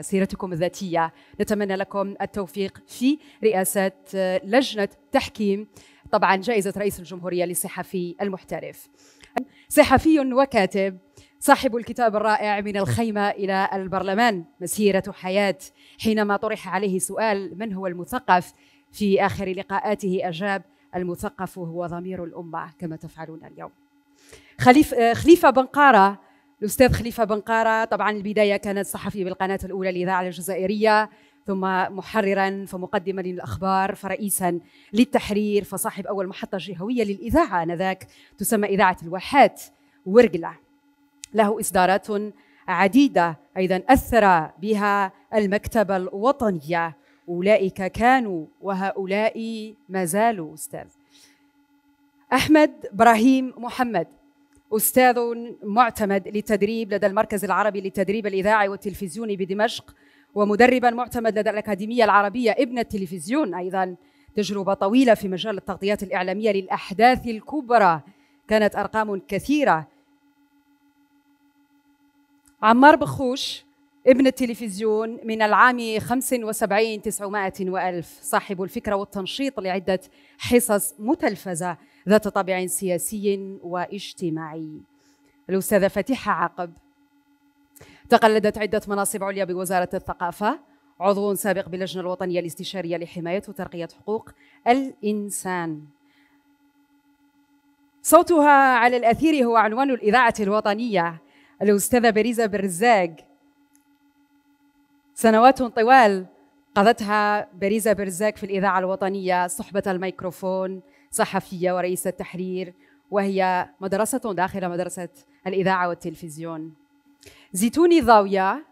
سيرتكم الذاتية نتمنى لكم التوفيق في رئاسة آه، لجنة تحكيم طبعا جائزة رئيس الجمهورية للصحفي المحترف صحفي وكاتب صاحب الكتاب الرائع من الخيمة إلى البرلمان مسيرة حياة حينما طرح عليه سؤال من هو المثقف في آخر لقاءاته أجاب المثقف هو ضمير الأمة كما تفعلون اليوم آه، خليفة بنقارة الأستاذ خليفة بنقارة طبعا البداية كانت صحفي بالقناة الأولى للإذاعة الجزائرية ثم محررا فمقدما للأخبار فرئيسا للتحرير فصاحب أول محطة جهوية للإذاعة آنذاك تسمى إذاعة الواحات ورقلة له إصدارات عديدة أيضا أثر بها المكتبة الوطنية أولئك كانوا وهؤلاء ما زالوا أستاذ أحمد إبراهيم محمد أستاذ معتمد للتدريب لدى المركز العربي للتدريب الإذاعي والتلفزيوني بدمشق ومدربا معتمد لدى الأكاديمية العربية ابن التلفزيون أيضا تجربة طويلة في مجال التغطيات الإعلامية للأحداث الكبرى كانت أرقام كثيرة عمار بخوش ابن التلفزيون من العام 75 900 وألف صاحب الفكرة والتنشيط لعدة حصص متلفزة ذات طابع سياسي واجتماعي الأستاذة فتيحة عقب تقلدت عدة مناصب عليا بوزارة الثقافة عضو سابق باللجنة الوطنية الاستشارية لحماية وترقية حقوق الإنسان صوتها على الأثير هو عنوان الإذاعة الوطنية الأستاذة بريزة برزاق سنوات طوال قضتها بريزة برزاق في الإذاعة الوطنية صحبة الميكروفون صحفية ورئيسة تحرير وهي مدرسة داخل مدرسة الإذاعة والتلفزيون زيتوني ضاوية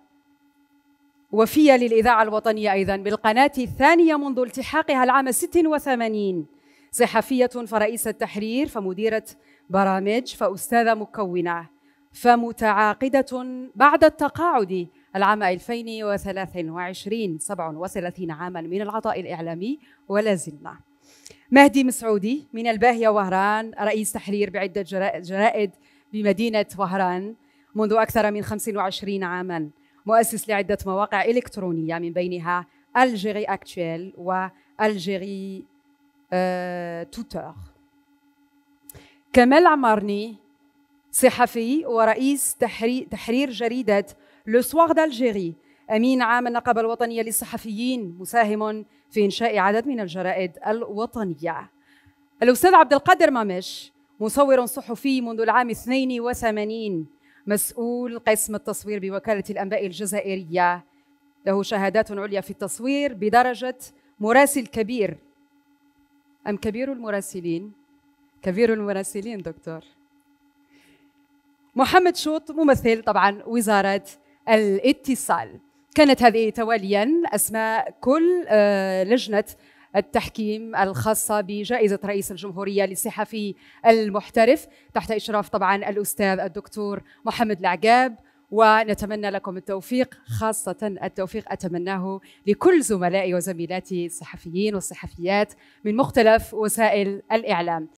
وفية للإذاعة الوطنية أيضا بالقناة الثانية منذ التحاقها العام 86 صحفية فرئيسة تحرير فمديرة برامج فأستاذة مكونة فمتعاقدة بعد التقاعد العام 2023 37 عاما من العطاء الإعلامي ولا زلنا مهدي مسعودي من الباهية وهران رئيس تحرير بعدة جرائد بمدينة وهران منذ أكثر من 25 عاماً مؤسس لعدة مواقع إلكترونية من بينها الجيري أكتويل والجيري أه توتر كمال عمرني صحفي ورئيس تحرير جريدة لو سوار دالجيري أمين عام النقابة الوطنية للصحفيين مساهم في إنشاء عدد من الجرائد الوطنية الأستاذ عبد القادر مامش مصور صحفي منذ العام 82 مسؤول قسم التصوير بوكالة الأنباء الجزائرية له شهادات عليا في التصوير بدرجة مراسل كبير أم كبير المراسلين؟ كبير المراسلين دكتور محمد شوط ممثل طبعا وزارة الاتصال كانت هذه تواليا أسماء كل آه، لجنة التحكيم الخاصة بجائزة رئيس الجمهورية للصحفي المحترف تحت إشراف طبعا الأستاذ الدكتور محمد العقاب ونتمنى لكم التوفيق خاصة التوفيق أتمناه لكل زملائي وزميلاتي الصحفيين والصحفيات من مختلف وسائل الإعلام